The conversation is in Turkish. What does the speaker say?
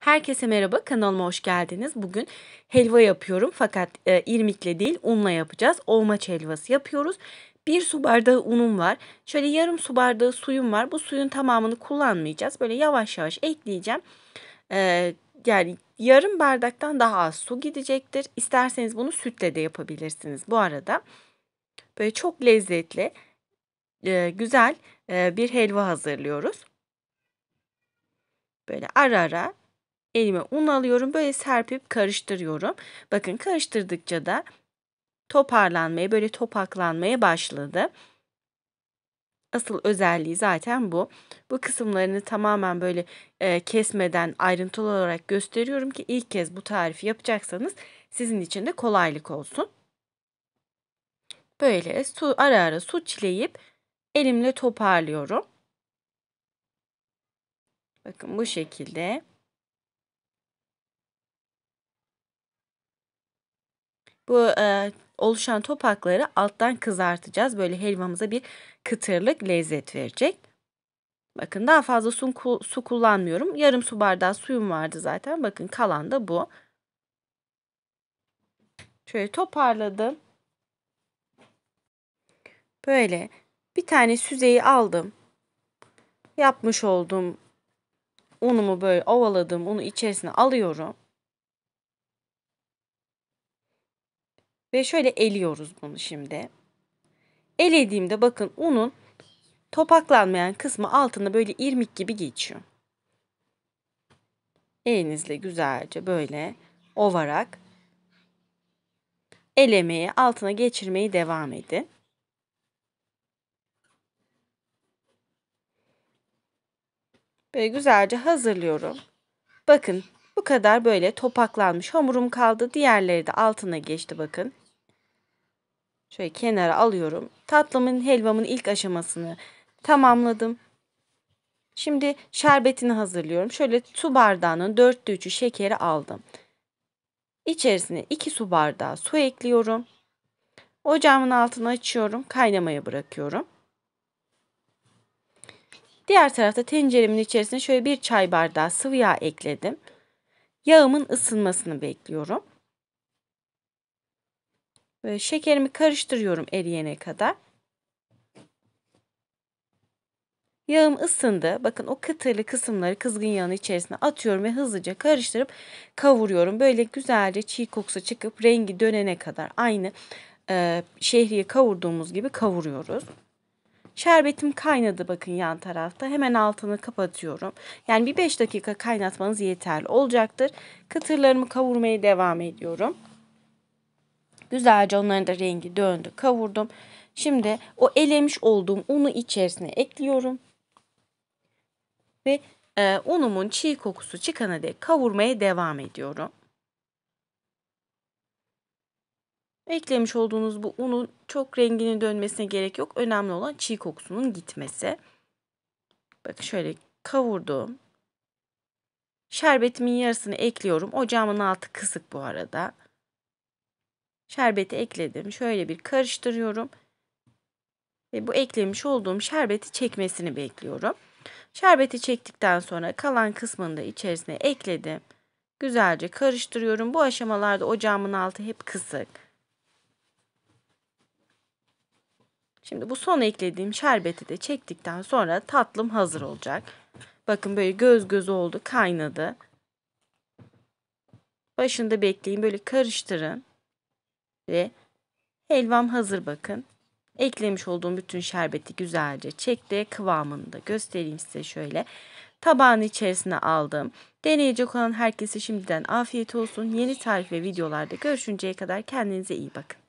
Herkese merhaba kanalıma hoş geldiniz. Bugün helva yapıyorum fakat e, irmikle değil unla yapacağız. Olmaç helvası yapıyoruz. Bir su bardağı unum var. Şöyle yarım su bardağı suyum var. Bu suyun tamamını kullanmayacağız. Böyle yavaş yavaş ekleyeceğim. E, yani yarım bardaktan daha az su gidecektir. İsterseniz bunu sütle de yapabilirsiniz bu arada. Böyle çok lezzetli, e, güzel e, bir helva hazırlıyoruz. Böyle ara ara elime un alıyorum. Böyle serpip karıştırıyorum. Bakın karıştırdıkça da toparlanmaya, böyle topaklanmaya başladı. Asıl özelliği zaten bu. Bu kısımlarını tamamen böyle e, kesmeden ayrıntılı olarak gösteriyorum ki ilk kez bu tarifi yapacaksanız sizin için de kolaylık olsun. Böyle su ara ara su çileyip elimle toparlıyorum. Bakın bu şekilde. Bu e, oluşan topakları alttan kızartacağız. Böyle helvamıza bir kıtırlık lezzet verecek. Bakın daha fazla su, su kullanmıyorum. Yarım su bardağı suyum vardı zaten. Bakın kalan da bu. Şöyle toparladım. Böyle bir tane süzeyi aldım. Yapmış olduğum unumu böyle ovaladım. Unu içerisine alıyorum. Ve şöyle eliyoruz bunu şimdi. Elediğimde bakın unun topaklanmayan kısmı altında böyle irmik gibi geçiyor. Elinizle güzelce böyle ovarak elemeyi altına geçirmeyi devam edin. Böyle güzelce hazırlıyorum. Bakın bu kadar böyle topaklanmış hamurum kaldı. Diğerleri de altına geçti bakın. Şöyle kenara alıyorum. Tatlımın helvamın ilk aşamasını tamamladım. Şimdi şerbetini hazırlıyorum. Şöyle su bardağının dörtte üçü şekeri aldım. İçerisine iki su bardağı su ekliyorum. Ocağımın altını açıyorum. Kaynamaya bırakıyorum. Diğer tarafta tenceremin içerisine şöyle bir çay bardağı sıvı yağ ekledim. Yağımın ısınmasını bekliyorum. Ee, şekerimi karıştırıyorum eriyene kadar. Yağım ısındı. Bakın o kıtırlı kısımları kızgın yağın içerisine atıyorum ve hızlıca karıştırıp kavuruyorum. Böyle güzelce çiğ kokusu çıkıp rengi dönene kadar aynı e, şehriye kavurduğumuz gibi kavuruyoruz. Şerbetim kaynadı bakın yan tarafta. Hemen altını kapatıyorum. Yani bir 5 dakika kaynatmanız yeterli olacaktır. Kıtırlarımı kavurmaya devam ediyorum. Güzelce onların da rengi döndü. Kavurdum. Şimdi o elemiş olduğum unu içerisine ekliyorum. Ve e, unumun çiğ kokusu çıkana dek kavurmaya devam ediyorum. Eklemiş olduğunuz bu unun çok renginin dönmesine gerek yok. Önemli olan çiğ kokusunun gitmesi. Bakın şöyle kavurdum. Şerbetimin yarısını ekliyorum. Ocağımın altı kısık bu arada. Şerbeti ekledim. Şöyle bir karıştırıyorum. Ve bu eklemiş olduğum şerbeti çekmesini bekliyorum. Şerbeti çektikten sonra kalan kısmını da içerisine ekledim. Güzelce karıştırıyorum. Bu aşamalarda ocağımın altı hep kısık. Şimdi bu son eklediğim şerbeti de çektikten sonra tatlım hazır olacak. Bakın böyle göz göz oldu, kaynadı. Başında bekleyin böyle karıştırın ve helvam hazır bakın. Eklemiş olduğum bütün şerbeti güzelce çekti. Kıvamını da göstereyim size şöyle. Tabağın içerisine aldım. Deneyecek olan herkese şimdiden afiyet olsun. Yeni tarif ve videolarda görüşünceye kadar kendinize iyi bakın.